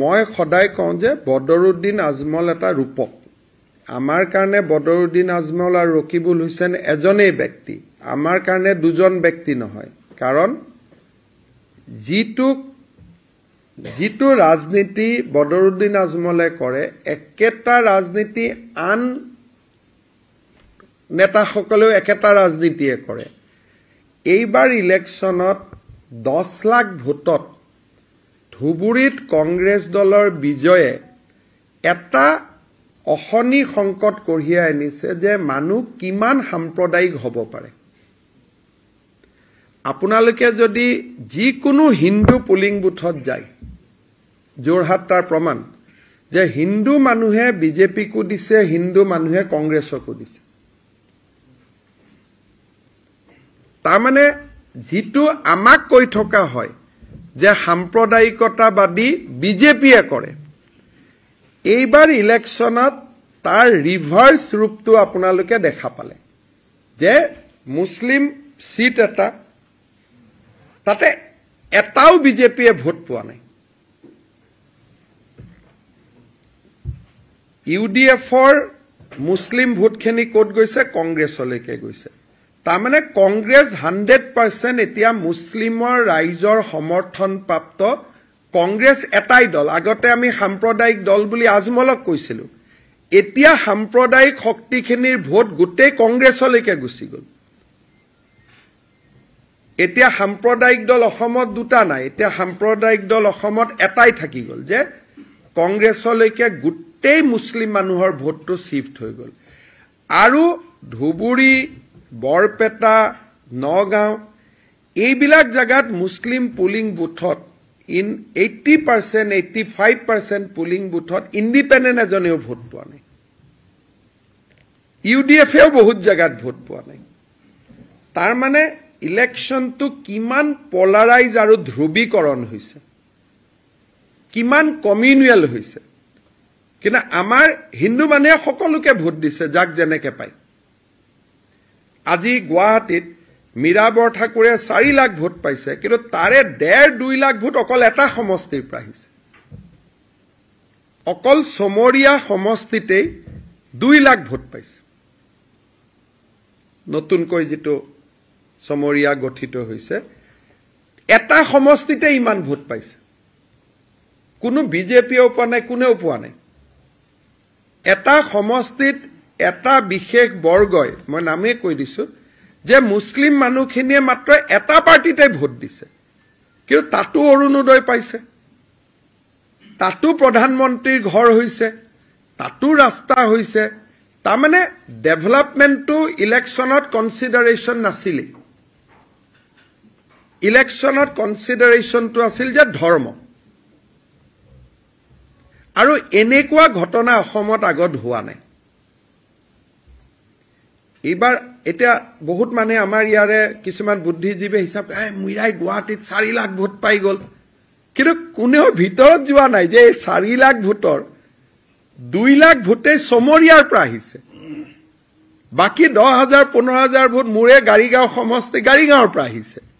মই সদায় কওঁ যে বদৰুদ্দিন আজমল এটা ৰূপক আমাৰ কাৰণে বদৰুদ্দিন আজমল আৰু ৰকিবুল হুছেইন এজনেই ব্যক্তি আমাৰ কাৰণে দুজন ব্যক্তি নহয় কাৰণ যিটোক যিটো ৰাজনীতি বদৰুদ্দিন আজমলে কৰে একেটা ৰাজনীতি আন নেতাসকলেও একেটা ৰাজনীতিয়ে কৰে এইবাৰ ইলেকশ্যনত দহ লাখ ভোটত ধুবুৰীত কংগ্ৰেছ দলৰ বিজয়ে এটা অশনি সংকট কঢ়িয়াই আনিছে যে মানুহ কিমান সাম্প্ৰদায়িক হ'ব পাৰে আপোনালোকে যদি যিকোনো হিন্দু পুলিং বুথত যায় যোৰহাট তাৰ প্ৰমাণ যে হিন্দু মানুহে বিজেপিকো দিছে হিন্দু মানুহে কংগ্ৰেছকো দিছে তাৰমানে যিটো আমাক কৈ থকা হয় যে সাম্প্ৰদায়িকতাবাদী বিজেপিয়ে কৰে এইবাৰ ইলেকশ্যনত তাৰ ৰিভাৰ্চ ৰূপটো আপোনালোকে দেখা পালে যে মুছলিম ছিট এটা তাতে এটাও বিজেপিয়ে ভোট পোৱা নাই ইউ ডি এফৰ মুছলিম ভোটখিনি ক'ত গৈছে কংগ্ৰেছলৈকে গৈছে তাৰমানে কংগ্ৰেছ হাণ্ড্ৰেড পাৰ্চেণ্ট এতিয়া মুছলিমৰ ৰাইজৰ সমৰ্থন প্ৰাপ্ত কংগ্ৰেছ এটাই দল আগতে আমি সাম্প্ৰদায়িক দল বুলি আজমলক কৈছিলো এতিয়া সাম্প্ৰদায়িক শক্তিখিনিৰ ভোট গোটেই কংগ্ৰেছলৈকে গুচি গ'ল এতিয়া সাম্প্ৰদায়িক দল অসমত দুটা নাই এতিয়া সাম্প্ৰদায়িক দল অসমত এটাই থাকি গ'ল যে কংগ্ৰেছলৈকে গোটেই মুছলিম মানুহৰ ভোটটো চিফ্ট হৈ গ'ল আৰু ধুবুৰী বৰপেটা নগাঁও এইবিলাক জেগাত মুছলিম পুলিং বুথত in eighty percent eighty five percent polling বুথত ইণ্ডিপেণ্ডেণ্ট এজনেও ভোট পোৱা নাই ইউ ডি এফেও বহুত জেগাত ভোট পোৱা নাই তাৰমানে ইলেকশ্যনটো কিমান পলাৰাইজ আৰু ধ্ৰুৱীকৰণ হৈছে কিমান কমিউনিয়েল হৈছে কিন্তু আমাৰ হিন্দু মানুহে সকলোকে ভোট দিছে যাক যেনেকৈ পায় আজি গুৱাহাটীত মীৰাবৰ ঠাকুৰে চাৰি লাখ ভোট পাইছে কিন্তু তাৰে ডেৰ দুই লাখ ভোট অকল এটা সমষ্টিৰ পৰা আহিছে অকল চমৰীয়া সমষ্টিতেই দুই লাখ ভোট পাইছে নতুনকৈ যিটো চমৰীয়া গঠিত হৈছে এটা সমষ্টিতে ইমান ভোট পাইছে কোনো বিজেপিয়েও পোৱা নাই কোনেও পোৱা নাই এটা সমষ্টিত এটা বিশেষ বৰ্গই মই নামেই কৈ দিছোঁ যে মুছলিম মানুহখিনিয়ে মাত্ৰ এটা পাৰ্টিতে ভোট দিছে কিন্তু তাতো অৰুণোদয় পাইছে তাতো প্ৰধানমন্ত্ৰীৰ ঘৰ হৈছে তাতো ৰাস্তা হৈছে তাৰমানে ডেভেলপমেণ্টটো ইলেকশ্যনত কনচিডাৰেশ্যন নাছিলেই ইলেকশ্যনত কনচিডাৰেশ্যনটো আছিল যে ধৰ্ম আৰু এনেকুৱা ঘটনা অসমত আগত হোৱা নাই এইবাৰ এতিয়া বহুত মানুহে আমাৰ ইয়াৰে কিছুমান বুদ্ধিজীৱী হিচাপে এই মীৰাই গুৱাহাটীত চাৰি লাখ ভোট পাই গ'ল কিন্তু কোনেও ভিতৰত যোৱা নাই যে এই চাৰি লাখ ভোটৰ দুই লাখ ভোটেই চমৰীয়াৰ পৰা আহিছে বাকী দহ হাজাৰ পোন্ধৰ হাজাৰ ভোট মোৰে গাড়ীগাঁও সমষ্টি গাড়ীগাঁৱৰ পৰা আহিছে